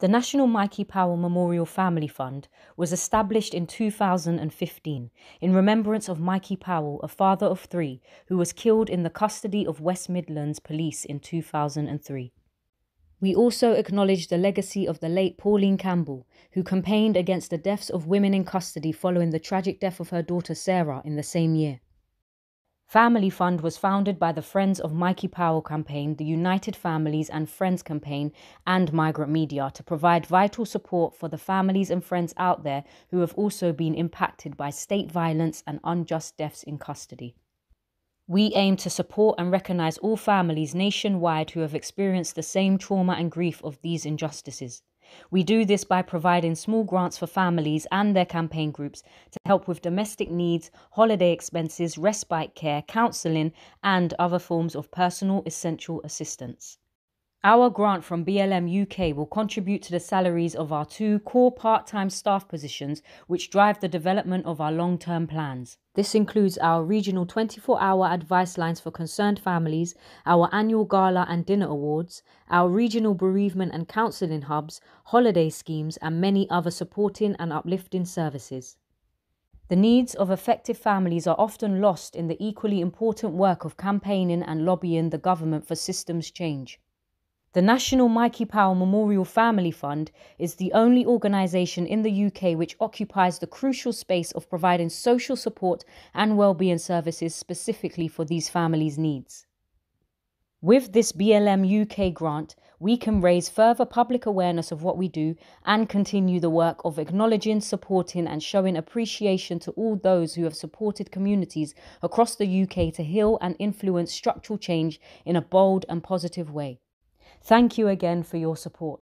The National Mikey Powell Memorial Family Fund was established in 2015 in remembrance of Mikey Powell, a father of three, who was killed in the custody of West Midlands Police in 2003. We also acknowledge the legacy of the late Pauline Campbell, who campaigned against the deaths of women in custody following the tragic death of her daughter Sarah in the same year. Family Fund was founded by the Friends of Mikey Powell campaign, the United Families and Friends campaign, and migrant media to provide vital support for the families and friends out there who have also been impacted by state violence and unjust deaths in custody. We aim to support and recognise all families nationwide who have experienced the same trauma and grief of these injustices. We do this by providing small grants for families and their campaign groups to help with domestic needs, holiday expenses, respite care, counselling, and other forms of personal essential assistance. Our grant from BLM UK will contribute to the salaries of our two core part time staff positions, which drive the development of our long term plans. This includes our regional 24 hour advice lines for concerned families, our annual gala and dinner awards, our regional bereavement and counselling hubs, holiday schemes, and many other supporting and uplifting services. The needs of affected families are often lost in the equally important work of campaigning and lobbying the government for systems change. The National Mikey Powell Memorial Family Fund is the only organisation in the UK which occupies the crucial space of providing social support and wellbeing services specifically for these families' needs. With this BLM UK grant, we can raise further public awareness of what we do and continue the work of acknowledging, supporting, and showing appreciation to all those who have supported communities across the UK to heal and influence structural change in a bold and positive way. Thank you again for your support.